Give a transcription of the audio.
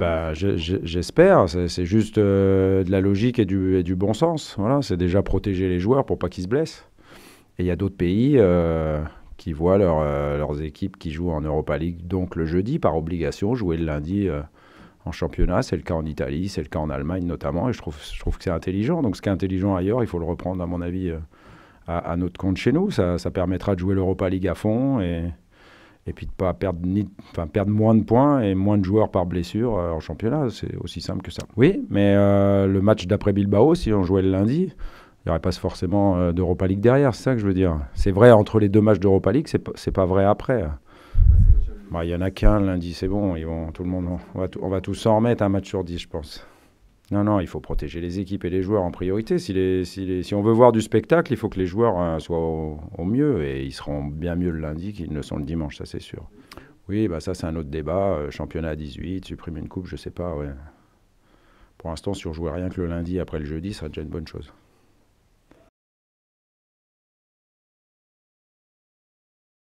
Bah, j'espère, c'est juste euh, de la logique et du, bon sens. Voilà, c'est déjà protéger les joueurs pour pas qu'ils se blessent. Et il y a d'autres pays euh, qui voient euh, leurs équipes qui jouent en Europa League, donc le jeudi, par obligation, jouer le lundi en championnat. C'est le cas en Italie, c'est le cas en Allemagne notamment. Et je trouve, que c'est intelligent. Donc ce qui est intelligent ailleurs, il faut le reprendre, à mon avis, à, notre compte chez nous. Ça, ça permettra de jouer l'Europa League à fond et, et puis de pas perdre, enfin, perdre moins de points et moins de joueurs par blessure euh, en championnat. C'est aussi simple que ça. Oui, mais euh, le match d'après Bilbao, si on jouait le lundi, il n'y aurait pas forcément euh, d'Europa League derrière, c'est ça que je veux dire. C'est vrai entre les deux matchs d'Europa League, c'est n'est pas vrai après. Bah, il y n'y en a qu'un lundi, c'est bon, ils vont, tout le monde, on va, on va tous s'en remettre un match sur dix, je pense. Non, non, il faut protéger les équipes et les joueurs en priorité. Si, on veut voir du spectacle, il faut que les joueurs euh, soient au, mieux et ils seront bien mieux le lundi qu'ils ne sont le dimanche, ça c'est sûr. Oui, bah ça c'est un autre débat. Euh, championnat à 18, supprimer une coupe, je sais pas. Pour l'instant, si on jouait rien que le lundi après le jeudi, ça serait déjà une bonne chose.